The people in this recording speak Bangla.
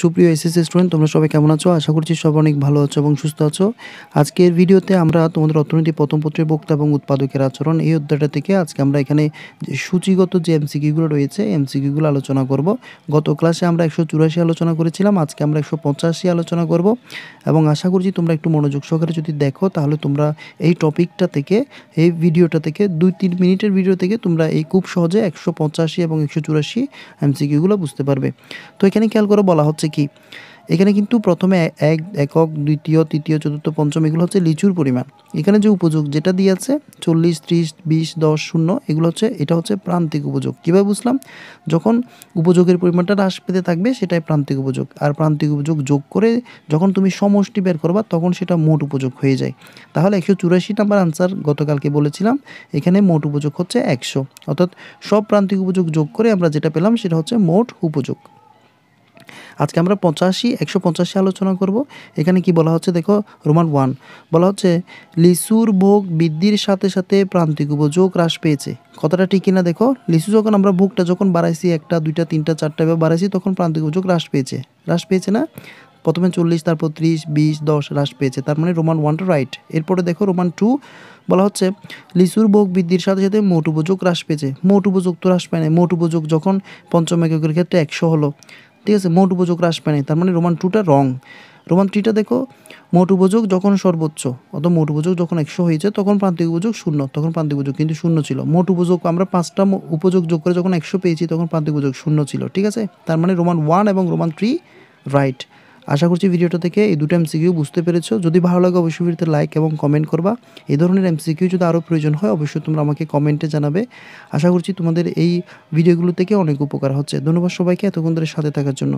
সুপ্রিয় এসএস স্টুডেন্ট তোমরা সবাই কেমন আছো আশা করছি সব অনেক ভালো আছো এবং সুস্থ আছো আজকের ভিডিওতে আমরা তোমাদের অর্থনীতি প্রথম পত্রের বক্তা এবং উৎপাদকের আচরণ এই অধ্যায়টা থেকে আজকে আমরা এখানে যে সূচিগত যে এমসিকিউগুলো রয়েছে এমসিকিউগুলো আলোচনা করব গত ক্লাসে আমরা একশো চুরাশি আলোচনা করেছিলাম আজকে আমরা একশো পঁচাশি আলোচনা করব এবং আশা করছি তোমরা একটু মনোযোগ সহকারে যদি দেখো তাহলে তোমরা এই টপিকটা থেকে এই ভিডিওটা থেকে দুই তিন মিনিটের ভিডিও থেকে তোমরা এই খুব সহজে একশো পঁচাশি এবং একশো চুরাশি এমসিকিউগুলো বুঝতে পারবে তো এখানে খেয়াল করে বলা হচ্ছে কি এখানে কিন্তু প্রথমে এক একক দ্বিতীয় তৃতীয় চতুর্থ পঞ্চম এগুলো হচ্ছে লিচুর পরিমাণ এখানে যে উপযোগ যেটা দিয়ে আছে চল্লিশ ত্রিশ বিশ দশ শূন্য এগুলো হচ্ছে এটা হচ্ছে প্রান্তিক উপযোগ কীভাবে বুঝলাম যখন উপযোগের পরিমাণটা হ্রাস পেতে থাকবে সেটাই প্রান্তিক উপযোগ আর প্রান্তিক উপযোগ যোগ করে যখন তুমি সমষ্টি বের করবা তখন সেটা মোট উপযোগ হয়ে যায় তাহলে একশো চুরাশি নাম্বার আনসার গতকালকে বলেছিলাম এখানে মোট উপযোগ হচ্ছে একশো অর্থাৎ সব প্রান্তিক উপযোগ যোগ করে আমরা যেটা পেলাম সেটা হচ্ছে মোট উপযোগ আজকে আমরা পঁচাশি একশো পঁচাশি আলোচনা করব এখানে কি বলা হচ্ছে দেখো রোমান ওয়ান বলা হচ্ছে লিচুর ভোগ বৃদ্ধির সাথে সাথে প্রান্তিক উপযোগ হ্রাস পেয়েছে কথাটা ঠিক কিনা দেখো লিচু যখন আমরা ভোগটা যখন বাড়াইছি একটা দুইটা তিনটা চারটা এবার বাড়াইছি তখন প্রান্তিক উপযোগ হ্রাস পেয়েছে হ্রাস পেয়েছে না প্রথমে চল্লিশ তারপর ত্রিশ বিশ দশ হ্রাস পেয়েছে তার মানে রোমান ওয়ানটা রাইট এরপরে দেখো রোমান টু বলা হচ্ছে লিচুর ভোগ বৃদ্ধির সাথে সাথে মোট উপযোগ হ্রাস পেয়েছে মোট উপযোগ তো হ্রাস পায় না মোট উপযোগ যখন পঞ্চম এককের ক্ষেত্রে একশো হলো ঠিক আছে মোট উপযোগ হ্রাস পায় নাই তার মানে রোমান টুটা রং রোমান থ্রিটা দেখো মোট উপযোগ যখন সর্বোচ্চ অত মোট উপযোগ যখন একশো হয়েছে তখন প্রান্তিক উপযোগ শূন্য তখন প্রান্তিক উপযোগ কিন্তু শূন্য ছিল মোট উপযোগ আমরা পাঁচটা উপযোগ যোগ করে যখন একশো পেয়েছি তখন প্রান্তিক উপযোগ শূন্য ছিল ঠিক আছে তার মানে রোমান ওয়ান এবং রোমান থ্রি রাইট আশা করছি ভিডিওটা থেকে এই দুটো এমসিকিউ বুঝতে পেরেছ যদি ভালো লাগে অবশ্যই ভিডিওতে লাইক এবং কমেন্ট করবা এই ধরনের এমসিকিউ যদি আরও প্রয়োজন হয় অবশ্যই তোমরা আমাকে কমেন্টে জানাবে আশা করছি তোমাদের এই ভিডিওগুলো থেকে অনেক উপকার হচ্ছে ধন্যবাদ সবাইকে এতক্ষণ ধরে সাথে থাকার জন্য